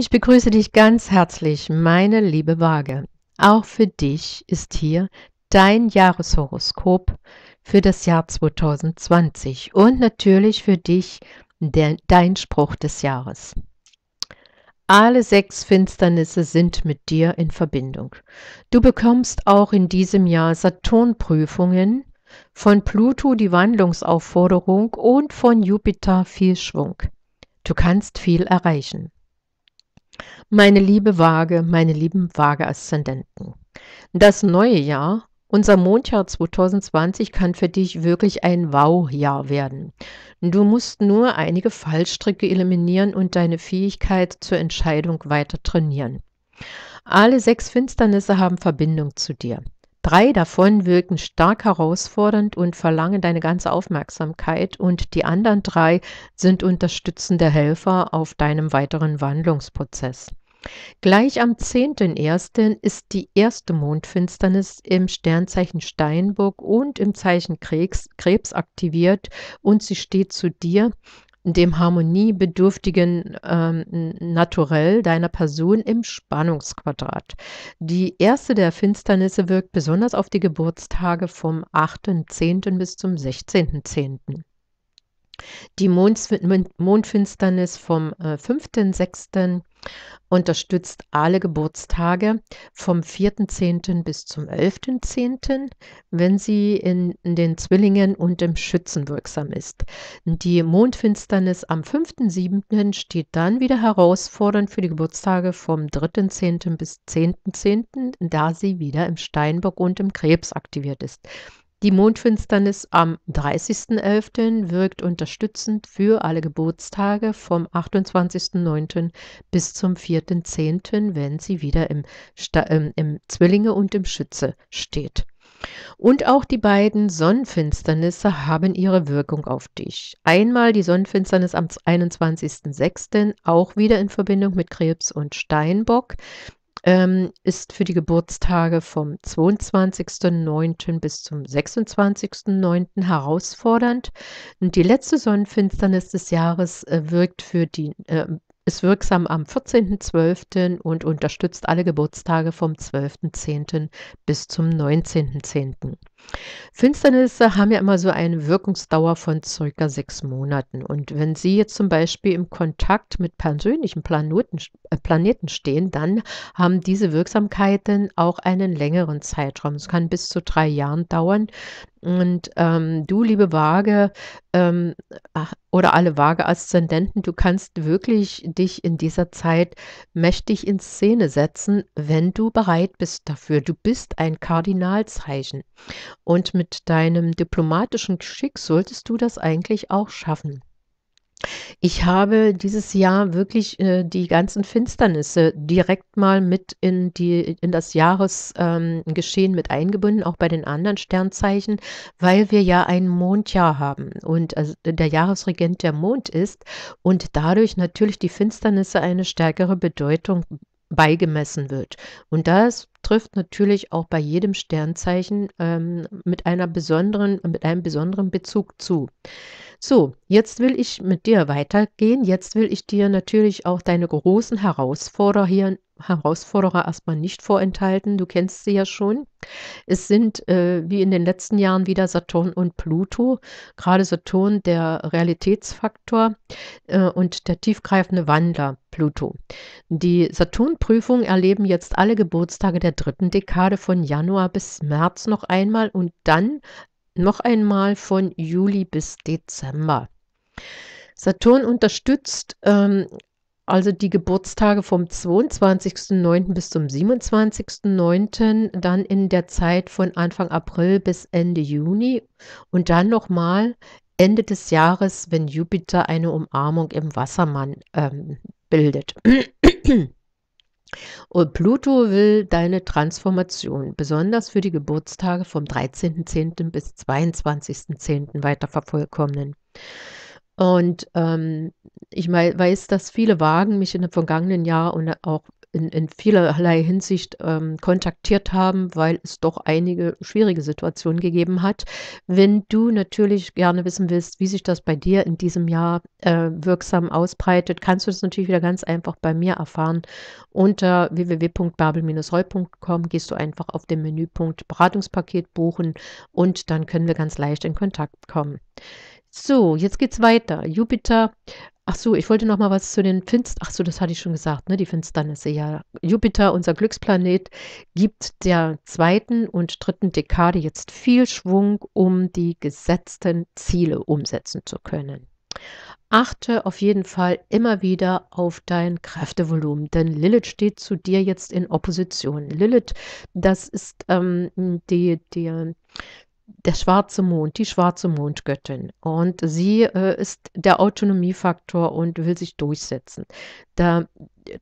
Ich begrüße dich ganz herzlich, meine liebe Waage. Auch für dich ist hier dein Jahreshoroskop für das Jahr 2020 und natürlich für dich der, dein Spruch des Jahres. Alle sechs Finsternisse sind mit dir in Verbindung. Du bekommst auch in diesem Jahr Saturnprüfungen, von Pluto die Wandlungsaufforderung und von Jupiter viel Schwung. Du kannst viel erreichen. Meine liebe Waage, meine lieben Waage-Aszendenten, das neue Jahr, unser Mondjahr 2020 kann für dich wirklich ein Wow-Jahr werden. Du musst nur einige Fallstricke eliminieren und deine Fähigkeit zur Entscheidung weiter trainieren. Alle sechs Finsternisse haben Verbindung zu dir. Drei davon wirken stark herausfordernd und verlangen deine ganze Aufmerksamkeit und die anderen drei sind unterstützende Helfer auf deinem weiteren Wandlungsprozess. Gleich am 10.01. ist die erste Mondfinsternis im Sternzeichen Steinbock und im Zeichen Krebs, Krebs aktiviert und sie steht zu dir dem harmoniebedürftigen ähm, Naturell deiner Person im Spannungsquadrat. Die erste der Finsternisse wirkt besonders auf die Geburtstage vom 8.10. bis zum 16.10. Die Mondfinsternis vom äh, 5.6 unterstützt alle Geburtstage vom 4.10. bis zum 11.10., wenn sie in den Zwillingen und im Schützen wirksam ist. Die Mondfinsternis am 5.7. steht dann wieder herausfordernd für die Geburtstage vom 3.10. bis 10.10., da sie wieder im Steinbock und im Krebs aktiviert ist. Die Mondfinsternis am 30.11. wirkt unterstützend für alle Geburtstage vom 28.09. bis zum 4.10., wenn sie wieder im, Sta äh, im Zwillinge und im Schütze steht. Und auch die beiden Sonnenfinsternisse haben ihre Wirkung auf dich. Einmal die Sonnenfinsternis am 21.06., auch wieder in Verbindung mit Krebs und Steinbock ähm, ist für die Geburtstage vom 22.09. bis zum 26.09. herausfordernd. Und die letzte Sonnenfinsternis des Jahres äh, wirkt für die äh, ist wirksam am 14.12. und unterstützt alle Geburtstage vom 12.10. bis zum 19.10. Finsternisse haben ja immer so eine Wirkungsdauer von circa sechs Monaten. Und wenn Sie jetzt zum Beispiel im Kontakt mit persönlichen Planeten, äh, Planeten stehen, dann haben diese Wirksamkeiten auch einen längeren Zeitraum. Es kann bis zu drei Jahren dauern. Und ähm, du, liebe Waage, ähm, oder alle Waage-Aszendenten, du kannst wirklich dich in dieser Zeit mächtig in Szene setzen, wenn du bereit bist dafür. Du bist ein Kardinalzeichen. Und mit deinem diplomatischen Geschick solltest du das eigentlich auch schaffen. Ich habe dieses Jahr wirklich äh, die ganzen Finsternisse direkt mal mit in, die, in das Jahresgeschehen ähm, mit eingebunden, auch bei den anderen Sternzeichen, weil wir ja ein Mondjahr haben und also der Jahresregent der Mond ist und dadurch natürlich die Finsternisse eine stärkere Bedeutung beigemessen wird. Und das trifft natürlich auch bei jedem Sternzeichen ähm, mit, einer besonderen, mit einem besonderen Bezug zu. So, jetzt will ich mit dir weitergehen. Jetzt will ich dir natürlich auch deine großen Herausforderungen hier, Herausforderer erstmal nicht vorenthalten. Du kennst sie ja schon. Es sind äh, wie in den letzten Jahren wieder Saturn und Pluto. Gerade Saturn der Realitätsfaktor äh, und der tiefgreifende Wandler Pluto. Die Saturn-Prüfung erleben jetzt alle Geburtstage der dritten Dekade von Januar bis März noch einmal und dann noch einmal von Juli bis Dezember. Saturn unterstützt ähm, also die Geburtstage vom 22.09. bis zum 27.09., dann in der Zeit von Anfang April bis Ende Juni und dann nochmal Ende des Jahres, wenn Jupiter eine Umarmung im Wassermann ähm, bildet. Und Pluto will deine Transformation, besonders für die Geburtstage vom 13.10. bis 22.10. weiter vervollkommnen. Und ähm, ich mei- weiß, dass viele Wagen mich in dem vergangenen Jahr und auch in, in vielerlei Hinsicht ähm, kontaktiert haben, weil es doch einige schwierige Situationen gegeben hat. Wenn du natürlich gerne wissen willst, wie sich das bei dir in diesem Jahr äh, wirksam ausbreitet, kannst du das natürlich wieder ganz einfach bei mir erfahren. Unter www.babel-heu.com gehst du einfach auf den Menüpunkt Beratungspaket buchen und dann können wir ganz leicht in Kontakt kommen. So, jetzt geht's weiter. Jupiter. Ach so, ich wollte noch mal was zu den Finst. Ach so, das hatte ich schon gesagt, ne? Die Finsternisse. Ja, Jupiter, unser Glücksplanet, gibt der zweiten und dritten Dekade jetzt viel Schwung, um die gesetzten Ziele umsetzen zu können. Achte auf jeden Fall immer wieder auf dein Kräftevolumen, denn Lilith steht zu dir jetzt in Opposition. Lilith, das ist ähm, die, die der schwarze Mond, die schwarze Mondgöttin. Und sie äh, ist der Autonomiefaktor und will sich durchsetzen. Da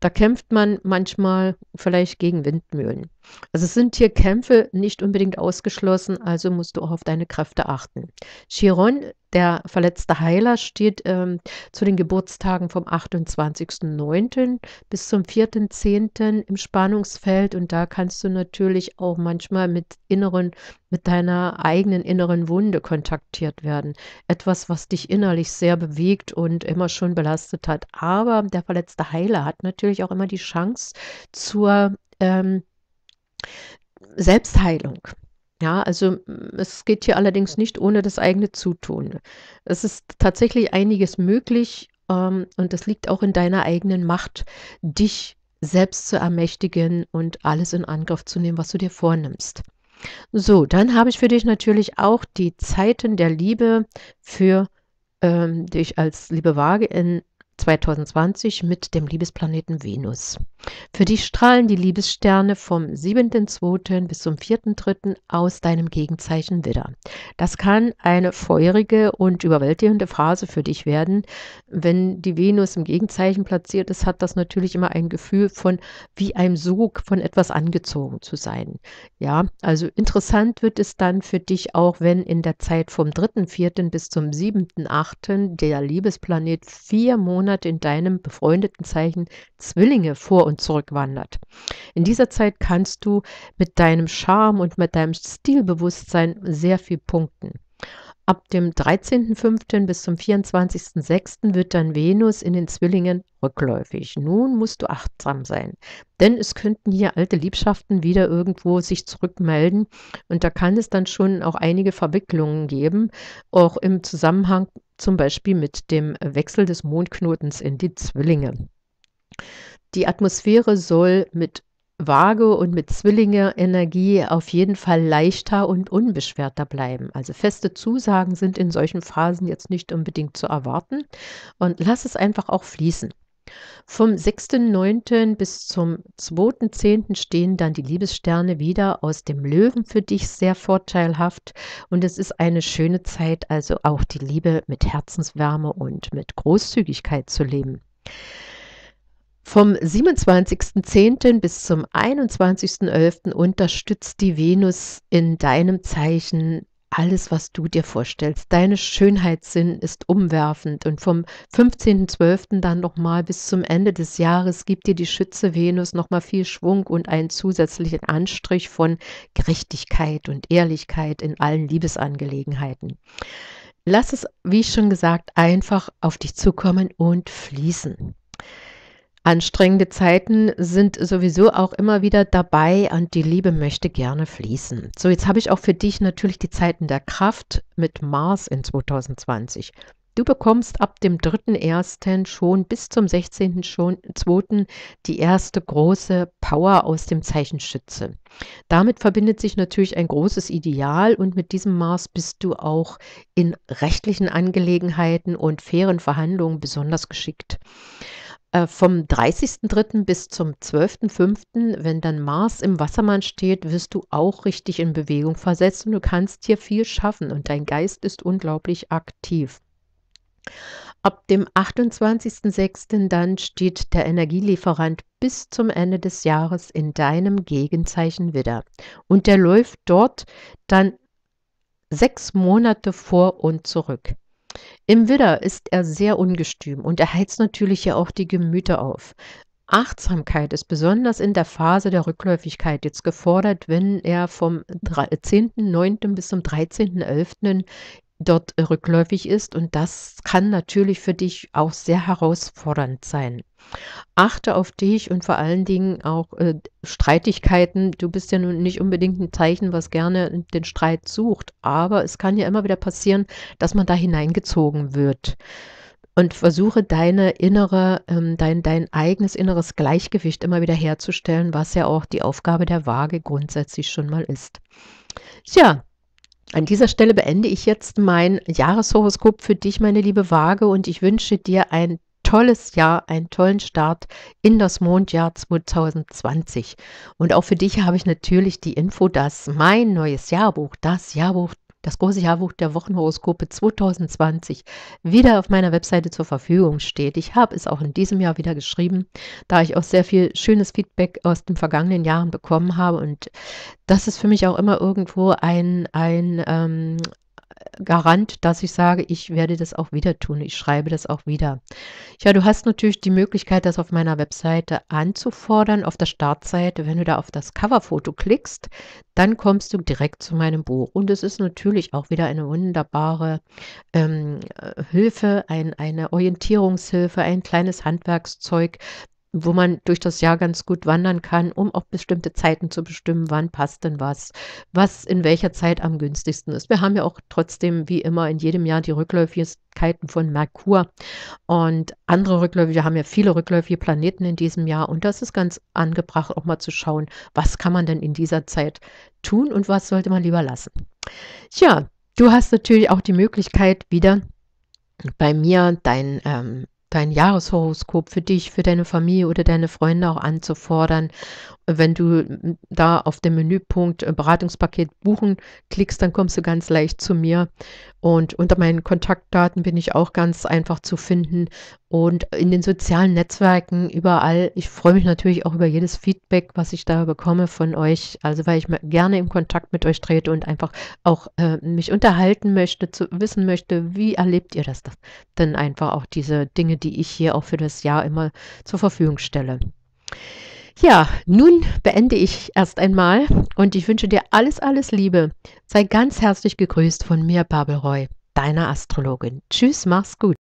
da kämpft man manchmal vielleicht gegen Windmühlen. Also sind hier Kämpfe nicht unbedingt ausgeschlossen, also musst du auch auf deine Kräfte achten. Chiron, der verletzte Heiler, steht ähm, zu den Geburtstagen vom 28.09. bis zum 4.10. im Spannungsfeld und da kannst du natürlich auch manchmal mit inneren, mit deiner eigenen inneren Wunde kontaktiert werden. Etwas, was dich innerlich sehr bewegt und immer schon belastet hat. Aber der verletzte Heiler hat natürlich natürlich auch immer die Chance zur ähm, Selbstheilung. Ja, also mm, es geht hier allerdings nicht ohne das eigene Zutun. Es ist tatsächlich einiges möglich ähm, und es liegt auch in deiner eigenen Macht, dich selbst zu ermächtigen und alles in Angriff zu nehmen, was du dir vornimmst. So, dann habe ich für dich natürlich auch die Zeiten der Liebe für ähm, dich als liebe Waage in 2020 mit dem Liebesplaneten Venus. Für dich strahlen die Liebessterne vom 7.2. bis zum 4.3. aus deinem Gegenzeichen Widder. Das kann eine feurige und überwältigende Phase für dich werden. Wenn die Venus im Gegenzeichen platziert ist, hat das natürlich immer ein Gefühl von wie einem Sog von etwas angezogen zu sein. Ja, also interessant wird es dann für dich auch, wenn in der Zeit vom 3.4. bis zum 7.8. der Liebesplanet vier Monate Monate in deinem befreundeten Zeichen Zwillinge vor und zurück wandert. In dieser Zeit kannst du mit deinem Charme und mit deinem Stilbewusstsein sehr viel punkten. Ab dem 13.05. bis zum 24.06. wird dann Venus in den Zwillingen rückläufig. Nun musst du achtsam sein, denn es könnten hier alte Liebschaften wieder irgendwo sich zurückmelden und da kann es dann schon auch einige Verwicklungen geben, auch im Zusammenhang zum Beispiel mit dem Wechsel des Mondknotens in die Zwillinge. Die Atmosphäre soll mit Waage und mit Zwillinge Energie auf jeden Fall leichter und unbeschwerter bleiben. Also feste Zusagen sind in solchen Phasen jetzt nicht unbedingt zu erwarten und lass es einfach auch fließen. Vom 6.9. bis zum 2.10. stehen dann die Liebessterne wieder aus dem Löwen für dich sehr vorteilhaft. Und es ist eine schöne Zeit, also auch die Liebe mit Herzenswärme und mit Großzügigkeit zu leben. Vom 27.10. bis zum 21.11. unterstützt die Venus in deinem Zeichen alles, was du dir vorstellst. Deine Schönheitssinn ist umwerfend und vom 15.12. dann nochmal bis zum Ende des Jahres gibt dir die Schütze Venus nochmal viel Schwung und einen zusätzlichen Anstrich von Gerechtigkeit und Ehrlichkeit in allen Liebesangelegenheiten. Lass es, wie schon gesagt, einfach auf dich zukommen und fließen. Anstrengende Zeiten sind sowieso auch immer wieder dabei und die Liebe möchte gerne fließen. So, jetzt habe ich auch für dich natürlich die Zeiten der Kraft mit Mars in 2020. Du bekommst ab dem 3.1. schon bis zum 16.2. die erste große Power aus dem Zeichen Schütze. Damit verbindet sich natürlich ein großes Ideal und mit diesem Mars bist du auch in rechtlichen Angelegenheiten und fairen Verhandlungen besonders geschickt. Äh, vom 30.03. bis zum 12.05., wenn dann Mars im Wassermann steht, wirst du auch richtig in Bewegung versetzt und du kannst hier viel schaffen und dein Geist ist unglaublich aktiv. Ab dem 28.06. dann steht der Energielieferant bis zum Ende des Jahres in deinem Gegenzeichen Widder. Und der läuft dort dann sechs Monate vor und zurück. Im Widder ist er sehr ungestüm und er heizt natürlich ja auch die Gemüter auf. Achtsamkeit ist besonders in der Phase der Rückläufigkeit jetzt gefordert, wenn er vom 10.9. bis zum 13.11 dort rückläufig ist und das kann natürlich für dich auch sehr herausfordernd sein. Achte auf dich und vor allen Dingen auch äh, Streitigkeiten. Du bist ja nun nicht unbedingt ein Zeichen, was gerne den Streit sucht, aber es kann ja immer wieder passieren, dass man da hineingezogen wird. Und versuche deine innere, ähm, dein, dein eigenes inneres Gleichgewicht immer wieder herzustellen, was ja auch die Aufgabe der Waage grundsätzlich schon mal ist. Tja, an dieser Stelle beende ich jetzt mein Jahreshoroskop für dich, meine liebe Waage, und ich wünsche dir ein tolles Jahr, einen tollen Start in das Mondjahr 2020. Und auch für dich habe ich natürlich die Info, dass mein neues Jahrbuch, das Jahrbuch das große Jahrbuch der Wochenhoroskope 2020 wieder auf meiner Webseite zur Verfügung steht. Ich habe es auch in diesem Jahr wieder geschrieben, da ich auch sehr viel schönes Feedback aus den vergangenen Jahren bekommen habe. Und das ist für mich auch immer irgendwo ein, ein ähm, Garant, dass ich sage, ich werde das auch wieder tun. Ich schreibe das auch wieder. Ja, du hast natürlich die Möglichkeit, das auf meiner Webseite anzufordern, auf der Startseite. Wenn du da auf das Coverfoto klickst, dann kommst du direkt zu meinem Buch. Und es ist natürlich auch wieder eine wunderbare ähm, äh, Hilfe, ein, eine Orientierungshilfe, ein kleines Handwerkszeug, wo man durch das Jahr ganz gut wandern kann, um auch bestimmte Zeiten zu bestimmen, wann passt denn was, was in welcher Zeit am günstigsten ist. Wir haben ja auch trotzdem wie immer in jedem Jahr die Rückläufigkeiten von Merkur und andere Rückläufige Wir haben ja viele rückläufige Planeten in diesem Jahr und das ist ganz angebracht, auch mal zu schauen, was kann man denn in dieser Zeit tun und was sollte man lieber lassen. Ja, du hast natürlich auch die Möglichkeit wieder bei mir dein ähm, dein Jahreshoroskop für dich, für deine Familie oder deine Freunde auch anzufordern wenn du hm, da auf dem Menüpunkt äh, Beratungspaket buchen klickst, dann kommst du ganz leicht zu mir. Und unter meinen Kontaktdaten bin ich auch ganz einfach zu finden. Und in den sozialen Netzwerken überall. Ich freue mich natürlich auch über jedes Feedback, was ich da bekomme von euch. Also weil ich gerne in Kontakt mit euch trete und einfach auch äh, mich unterhalten möchte, zu wissen möchte, wie erlebt ihr das denn einfach auch diese Dinge, die ich hier auch für das Jahr immer zur Verfügung stelle. Ja, nun beende ich erst einmal und ich wünsche dir alles, alles Liebe. Sei ganz herzlich gegrüßt von mir, Babel Roy, deiner Astrologin. Tschüss, mach's gut.